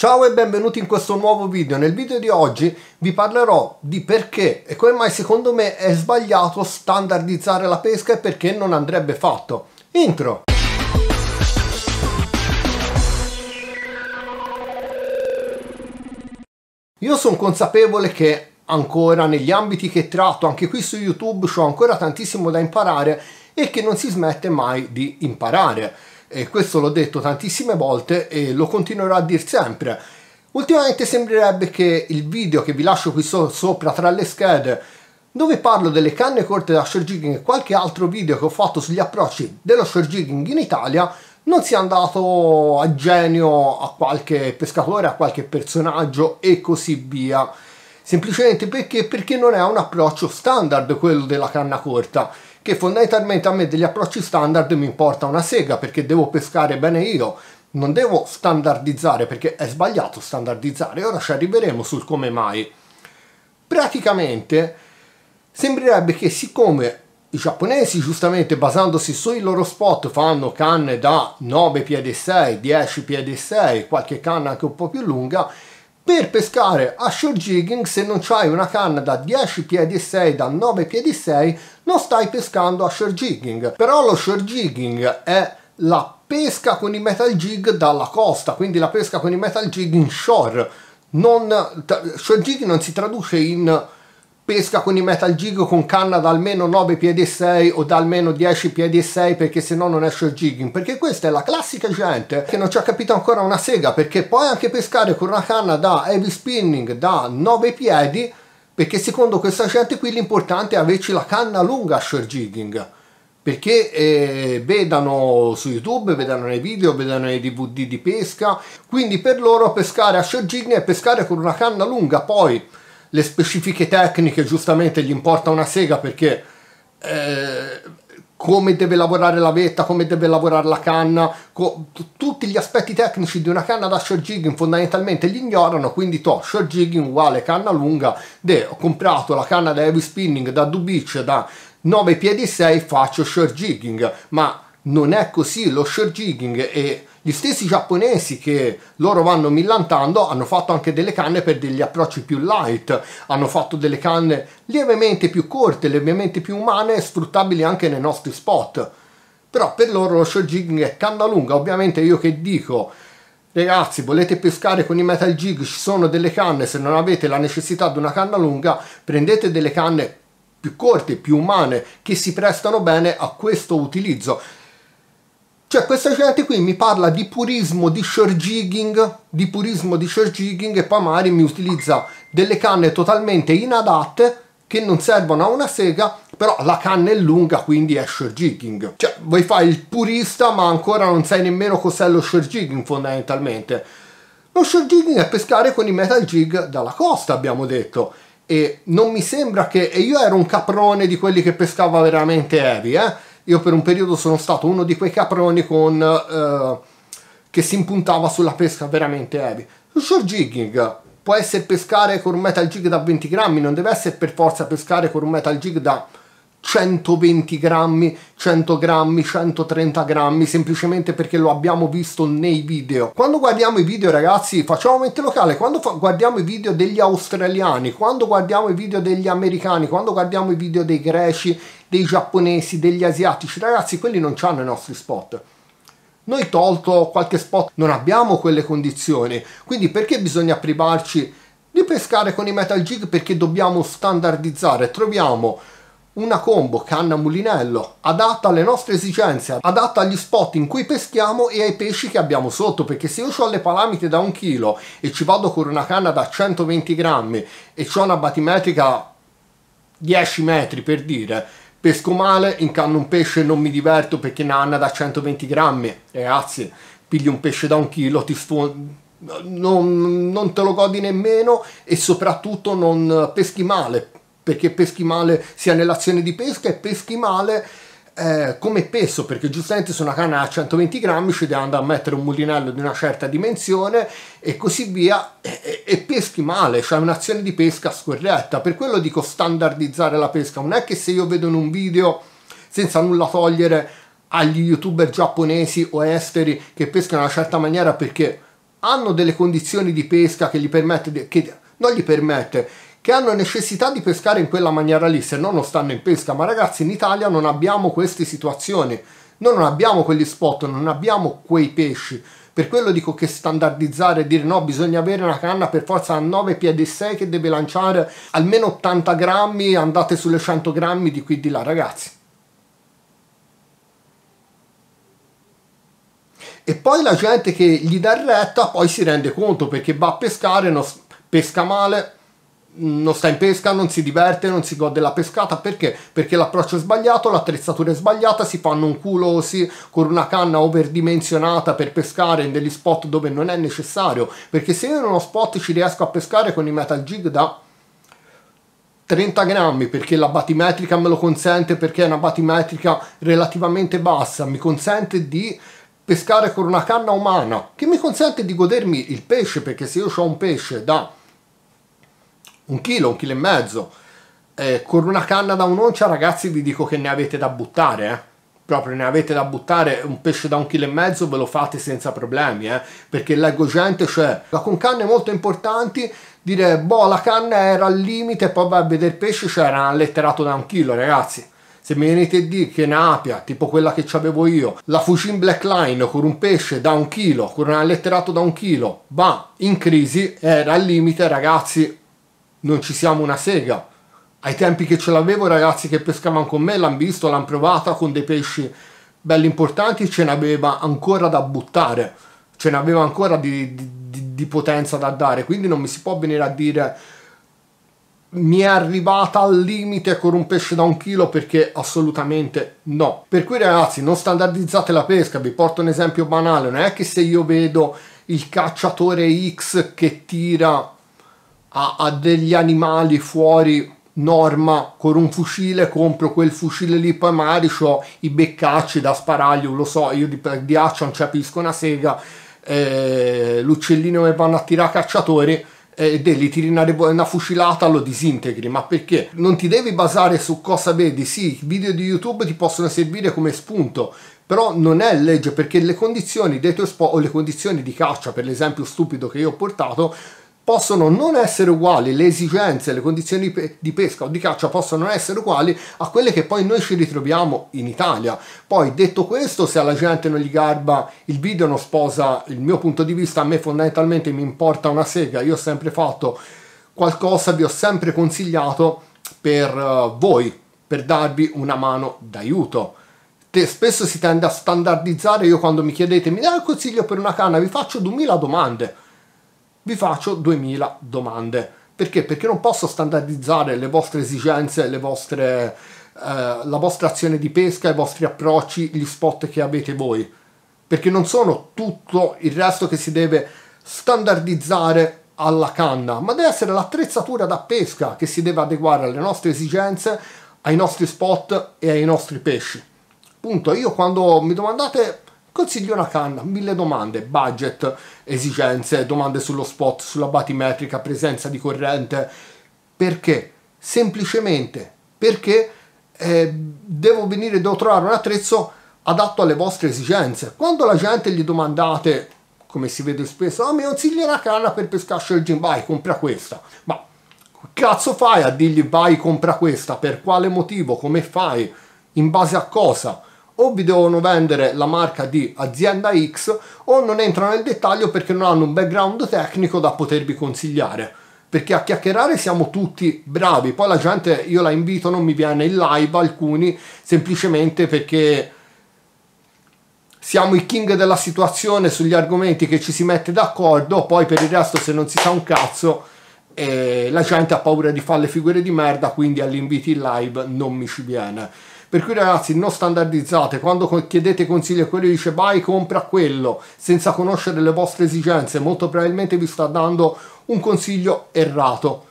Ciao e benvenuti in questo nuovo video. Nel video di oggi vi parlerò di perché e come mai secondo me è sbagliato standardizzare la pesca e perché non andrebbe fatto. Intro! Io sono consapevole che ancora negli ambiti che tratto, anche qui su YouTube, ho ancora tantissimo da imparare e che non si smette mai di imparare. E questo l'ho detto tantissime volte e lo continuerò a dire sempre. Ultimamente sembrerebbe che il video che vi lascio qui so sopra tra le schede dove parlo delle canne corte da jigging e qualche altro video che ho fatto sugli approcci dello jigging in Italia non sia andato a genio a qualche pescatore, a qualche personaggio e così via semplicemente perché, perché non è un approccio standard quello della canna corta che fondamentalmente a me degli approcci standard mi importa una sega perché devo pescare bene io, non devo standardizzare perché è sbagliato standardizzare, ora ci arriveremo sul come mai. Praticamente sembrerebbe che siccome i giapponesi giustamente basandosi sui loro spot fanno canne da 9 piedi 6, 10 piedi 6, qualche canna anche un po' più lunga, per pescare a shore jigging, se non hai una canna da 10 piedi e 6, da 9 piedi e 6, non stai pescando a shore jigging. Però lo shore jigging è la pesca con i metal jig dalla costa, quindi la pesca con i metal jig in shore. Non, shore jigging non si traduce in pesca con i metal jig con canna da almeno 9 piedi e 6 o da almeno 10 piedi e 6 perché se no non esce il jigging perché questa è la classica gente che non ci ha capito ancora una sega perché puoi anche pescare con una canna da heavy spinning da 9 piedi perché secondo questa gente qui l'importante è averci la canna lunga a shore jigging perché eh, vedano su YouTube, vedano nei video, vedano nei DVD di pesca, quindi per loro pescare a shore jigging è pescare con una canna lunga, poi le specifiche tecniche giustamente gli importa una sega perché eh, come deve lavorare la vetta, come deve lavorare la canna, tutti gli aspetti tecnici di una canna da short jigging fondamentalmente li ignorano, quindi to, short jigging uguale canna lunga, de, ho comprato la canna da heavy spinning da Dubich da 9 piedi 6, faccio short jigging, ma non è così, lo short jigging e gli stessi giapponesi che loro vanno millantando hanno fatto anche delle canne per degli approcci più light, hanno fatto delle canne lievemente più corte, lievemente più umane, sfruttabili anche nei nostri spot. Però per loro lo short jigging è canna lunga, ovviamente io che dico Ragazzi, volete pescare con i metal jig? Ci sono delle canne, se non avete la necessità di una canna lunga, prendete delle canne più corte, più umane, che si prestano bene a questo utilizzo. Cioè questa gente qui mi parla di purismo di shortjigging, di purismo di shortjigging e poi magari mi utilizza delle canne totalmente inadatte che non servono a una sega, però la canna è lunga quindi è shortjigging. Cioè vuoi fare il purista ma ancora non sai nemmeno cos'è lo shortjigging fondamentalmente. Lo shortjigging è pescare con i metal jig dalla costa abbiamo detto e non mi sembra che... e io ero un caprone di quelli che pescava veramente heavy eh io per un periodo sono stato uno di quei caproni con, eh, che si impuntava sulla pesca veramente heavy. Il short jigging può essere pescare con un metal jig da 20 grammi, non deve essere per forza pescare con un metal jig da 120 grammi, 100 grammi, 130 grammi, semplicemente perché lo abbiamo visto nei video. Quando guardiamo i video ragazzi, facciamo mente locale, quando guardiamo i video degli australiani, quando guardiamo i video degli americani, quando guardiamo i video dei greci, dei giapponesi, degli asiatici, ragazzi quelli non hanno i nostri spot. Noi tolto qualche spot non abbiamo quelle condizioni, quindi perché bisogna privarci di pescare con i metal jig? Perché dobbiamo standardizzare, troviamo una combo canna mulinello adatta alle nostre esigenze, adatta agli spot in cui peschiamo e ai pesci che abbiamo sotto, perché se io ho le palamite da un chilo e ci vado con una canna da 120 grammi e ho una batimetrica 10 metri per dire, pesco male, incanno un pesce e non mi diverto perché una canna da 120 grammi, ragazzi, pigli un pesce da un chilo, ti sfondi... Non, non, te lo godi nemmeno e soprattutto non peschi male perché peschi male sia nell'azione di pesca e peschi male eh, come peso, perché giustamente su una canna a 120 grammi ci devi andare a mettere un mulinello di una certa dimensione e così via, e, e peschi male, cioè un'azione di pesca scorretta. Per quello dico standardizzare la pesca, non è che se io vedo in un video senza nulla togliere agli youtuber giapponesi o esteri che pescano in una certa maniera perché hanno delle condizioni di pesca che gli permette, che non gli permette che hanno necessità di pescare in quella maniera lì, se no non stanno in pesca, ma ragazzi in Italia non abbiamo queste situazioni, noi non abbiamo quegli spot, non abbiamo quei pesci, per quello dico che standardizzare e dire no, bisogna avere una canna per forza a 9 piedi 6 che deve lanciare almeno 80 grammi, andate sulle 100 grammi di qui di là ragazzi. E poi la gente che gli dà retta poi si rende conto perché va a pescare, pesca male, non sta in pesca, non si diverte, non si gode la pescata perché? Perché l'approccio è sbagliato, l'attrezzatura è sbagliata, si fanno un culo sì, con una canna overdimensionata per pescare in degli spot dove non è necessario. Perché se io in uno spot ci riesco a pescare con i metal jig da 30 grammi perché la batimetrica me lo consente, perché è una batimetrica relativamente bassa, mi consente di pescare con una canna umana che mi consente di godermi il pesce perché se io ho un pesce da un chilo, un chilo e mezzo. Eh, con una canna da un'oncia, ragazzi, vi dico che ne avete da buttare, eh. Proprio ne avete da buttare un pesce da un chilo e mezzo, ve lo fate senza problemi, eh. Perché leggo gente, cioè, ma con canne molto importanti, dire, boh, la canna era al limite, poi vai a vedere il pesce, cioè era alletterato da un chilo, ragazzi. Se mi venite a dire che napia, tipo quella che avevo io, la Fujin Black Line con un pesce da un chilo, con un alletterato da un chilo, va in crisi, era al limite, ragazzi, non ci siamo una sega. Ai tempi che ce l'avevo, i ragazzi che pescavano con me l'hanno visto, l'hanno provata con dei pesci belli importanti, ce n'aveva ancora da buttare, ce n'aveva ancora di, di, di potenza da dare. Quindi non mi si può venire a dire mi è arrivata al limite con un pesce da un chilo perché assolutamente no. Per cui ragazzi non standardizzate la pesca, vi porto un esempio banale, non è che se io vedo il cacciatore X che tira a, a degli animali fuori norma con un fucile compro quel fucile lì poi magari ho i beccacci da sparaglio lo so io di, ghiaccio accia non capisco una sega eh, l'uccellino che vanno a tirare cacciatore eh, e eh, lì tiri una, una, fucilata lo disintegri ma perché non ti devi basare su cosa vedi sì i video di youtube ti possono servire come spunto però non è legge perché le condizioni dei tuoi spot o le condizioni di caccia per l'esempio stupido che io ho portato possono non essere uguali, le esigenze, le condizioni di pesca o di caccia possono essere uguali a quelle che poi noi ci ritroviamo in Italia. Poi detto questo, se alla gente non gli garba il video non sposa il mio punto di vista, a me fondamentalmente mi importa una sega, io ho sempre fatto qualcosa, vi ho sempre consigliato per eh, voi, per darvi una mano d'aiuto Te, spesso si tende a standardizzare. Io quando mi chiedete, mi dai un consiglio per una canna, vi faccio 2000 domande vi faccio 2000 domande. Perché? Perché non posso standardizzare le vostre esigenze, le vostre, eh, la vostra azione di pesca, i vostri approcci, gli spot che avete voi. Perché non sono tutto il resto che si deve standardizzare alla canna, ma deve essere l'attrezzatura da pesca che si deve adeguare alle nostre esigenze, ai nostri spot e ai nostri pesci. Punto. Io quando mi domandate Consiglio una canna, mille domande, budget, esigenze, domande sullo spot, sulla batimetrica, presenza di corrente. Perché? Semplicemente perché eh, devo venire, devo trovare un attrezzo adatto alle vostre esigenze. Quando la gente gli domandate, come si vede spesso, ah, mi consigli una canna per pescare il gym, vai, compra questa. Ma cazzo fai a dirgli vai, compra questa? Per quale motivo? Come fai? In base a cosa? o vi devono vendere la marca di azienda X o non entrano nel dettaglio perché non hanno un background tecnico da potervi consigliare. Perché a chiacchierare siamo tutti bravi, poi la gente io la invito, non mi viene in live alcuni, semplicemente perché siamo i king della situazione sugli argomenti che ci si mette d'accordo, poi per il resto se non si sa un cazzo eh, la gente ha paura di fare le figure di merda, quindi agli inviti in live non mi ci viene. Per cui ragazzi non standardizzate, quando chiedete consigli a quello dice vai compra quello, senza conoscere le vostre esigenze, molto probabilmente vi sta dando un consiglio errato.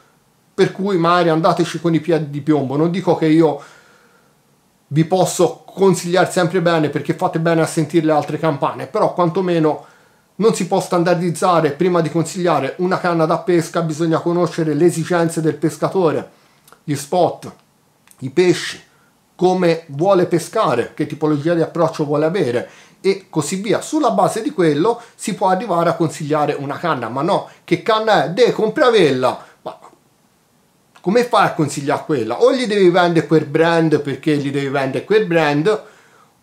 Per cui magari andateci con i piedi di piombo, non dico che io vi posso consigliare sempre bene perché fate bene a sentire le altre campane, però quantomeno non si può standardizzare prima di consigliare una canna da pesca, bisogna conoscere le esigenze del pescatore, gli spot, i pesci, come vuole pescare, che tipologia di approccio vuole avere e così via. Sulla base di quello si può arrivare a consigliare una canna, ma no, che canna è? De, compravella! Ma come fai a consigliare quella? O gli devi vendere quel brand perché gli devi vendere quel brand,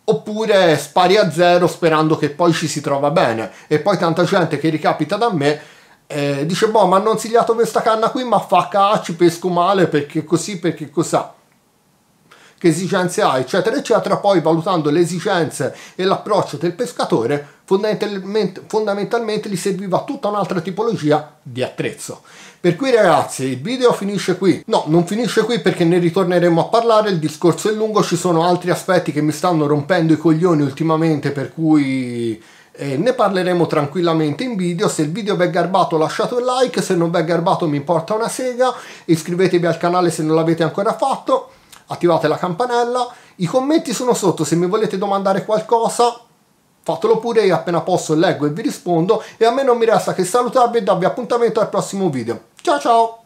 oppure spari a zero sperando che poi ci si trova bene. E poi tanta gente che ricapita da me eh, dice, boh, mi hanno consigliato questa canna qui, ma fa cacci, pesco male, perché così, perché cos'ha che esigenze ha, eccetera, eccetera, poi valutando le esigenze e l'approccio del pescatore, fondamentalmente, fondamentalmente gli serviva tutta un'altra tipologia di attrezzo. Per cui ragazzi il video finisce qui. No, non finisce qui perché ne ritorneremo a parlare, il discorso è lungo, ci sono altri aspetti che mi stanno rompendo i coglioni ultimamente per cui... Eh, ne parleremo tranquillamente in video, se il video vi è garbato lasciate un like, se non vi è garbato mi importa una sega, iscrivetevi al canale se non l'avete ancora fatto attivate la campanella, i commenti sono sotto, se mi volete domandare qualcosa fatelo pure, io appena posso leggo e vi rispondo e a me non mi resta che salutarvi e darvi appuntamento al prossimo video. Ciao ciao!